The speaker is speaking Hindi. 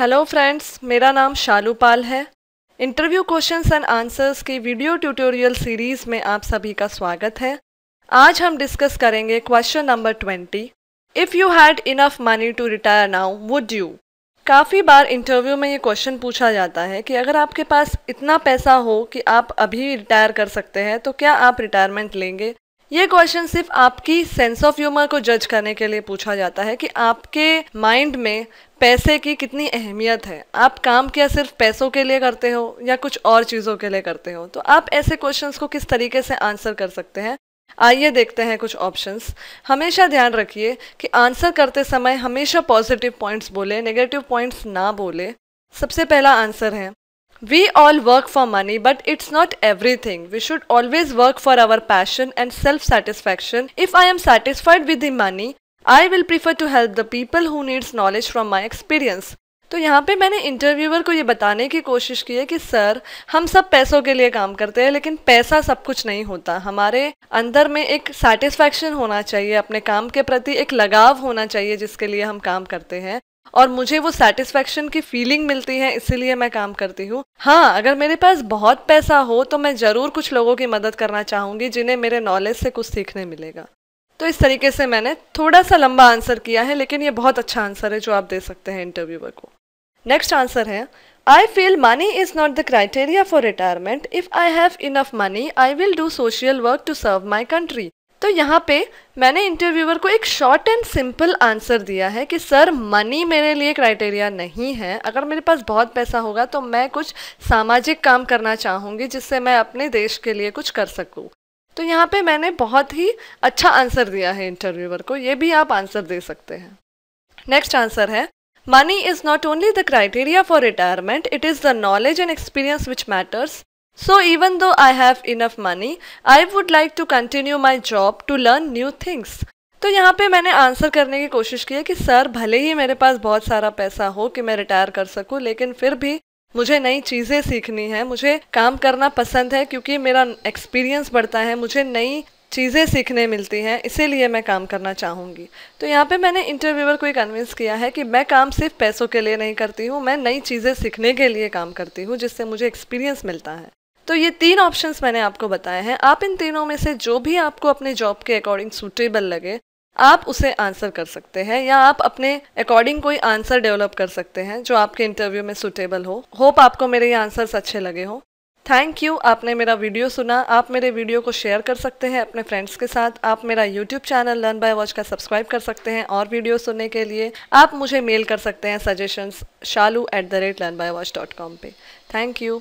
हेलो फ्रेंड्स मेरा नाम शालू पाल है इंटरव्यू क्वेश्चंस एंड आंसर्स की वीडियो ट्यूटोरियल सीरीज़ में आप सभी का स्वागत है आज हम डिस्कस करेंगे question number twenty if you had enough money to retire now would you काफ़ी बार इंटरव्यू में ये क्वेश्चन पूछा जाता है कि अगर आपके पास इतना पैसा हो कि आप अभी रिटायर कर सकते हैं तो क्या आप रिटायरमेंट लेंगे ये क्वेश्चन सिर्फ आपकी सेंस ऑफ ह्यूमर को जज करने के लिए पूछा जाता है कि आपके माइंड में पैसे की कितनी अहमियत है आप काम क्या सिर्फ पैसों के लिए करते हो या कुछ और चीज़ों के लिए करते हो तो आप ऐसे क्वेश्चंस को किस तरीके से आंसर कर सकते हैं आइए देखते हैं कुछ ऑप्शंस हमेशा ध्यान रखिए कि आंसर करते समय हमेशा पॉजिटिव पॉइंट्स बोले नेगेटिव पॉइंट्स ना बोले सबसे पहला आंसर है We all work for money, but it's not everything. We should always work for our passion and self satisfaction. If I am satisfied with the money, I will prefer to help the people who needs knowledge from my experience. तो यहाँ पे मैंने इंटरव्यूअर को ये बताने की कोशिश की है कि सर हम सब पैसों के लिए काम करते हैं लेकिन पैसा सब कुछ नहीं होता हमारे अंदर में एक सेटिस्फैक्शन होना चाहिए अपने काम के प्रति एक लगाव होना चाहिए जिसके लिए हम काम करते हैं और मुझे वो सेटिस्फेक्शन की फीलिंग मिलती है इसीलिए मैं काम करती हूँ हाँ अगर मेरे पास बहुत पैसा हो तो मैं ज़रूर कुछ लोगों की मदद करना चाहूँगी जिन्हें मेरे नॉलेज से कुछ सीखने मिलेगा तो इस तरीके से मैंने थोड़ा सा लंबा आंसर किया है लेकिन ये बहुत अच्छा आंसर है जो आप दे सकते हैं इंटरव्यूअर को नेक्स्ट आंसर है I feel money is not the criteria for retirement if I have enough money I will do social work to serve my country तो यहाँ पे मैंने इंटरव्यूअर को एक शॉर्ट एंड सिंपल आंसर दिया है कि सर मनी मेरे लिए क्राइटेरिया नहीं है अगर मेरे पास बहुत पैसा होगा तो मैं कुछ सामाजिक काम करना चाहूँगी जिससे मैं अपने देश के लिए कुछ कर सकूँ तो यहाँ पे मैंने बहुत ही अच्छा आंसर दिया है इंटरव्यूअर को ये भी आप आंसर दे सकते हैं नेक्स्ट आंसर है money is not only the criteria for retirement it is the knowledge and experience which matters So even though I have enough money, I would like to continue my job to learn new things. तो यहाँ पे मैंने आंसर करने की कोशिश की है कि सर भले ही मेरे पास बहुत सारा पैसा हो कि मैं रिटायर कर सकूँ लेकिन फिर भी मुझे नई चीज़ें सीखनी है मुझे काम करना पसंद है क्योंकि मेरा एक्सपीरियंस बढ़ता है मुझे नई चीज़ें सीखने मिलती हैं इसीलिए मैं काम करना चाहूँगी तो यहाँ पे मैंने इंटरव्यूअर को कन्विंस किया है कि मैं काम सिर्फ पैसों के लिए नहीं करती हूँ मैं नई चीज़ें सीखने के लिए काम करती हूँ जिससे मुझे एक्सपीरियंस मिलता है तो ये तीन ऑप्शंस मैंने आपको बताए हैं आप इन तीनों में से जो भी आपको अपने जॉब के अकॉर्डिंग सूटेबल लगे आप उसे आंसर कर सकते हैं या आप अपने अकॉर्डिंग कोई आंसर डेवलप कर सकते हैं जो आपके इंटरव्यू में सूटेबल हो होप आपको मेरे ये आंसर्स अच्छे लगे हो थैंक यू आपने मेरा वीडियो सुना आप मेरे वीडियो को शेयर कर सकते हैं अपने फ्रेंड्स के साथ आप मेरा YouTube channel learn by watch का सब्सक्राइब कर सकते हैं और वीडियो सुनने के लिए आप मुझे मेल कर सकते हैं suggestions Shalu at the rate learn by watch dot com पर थैंक यू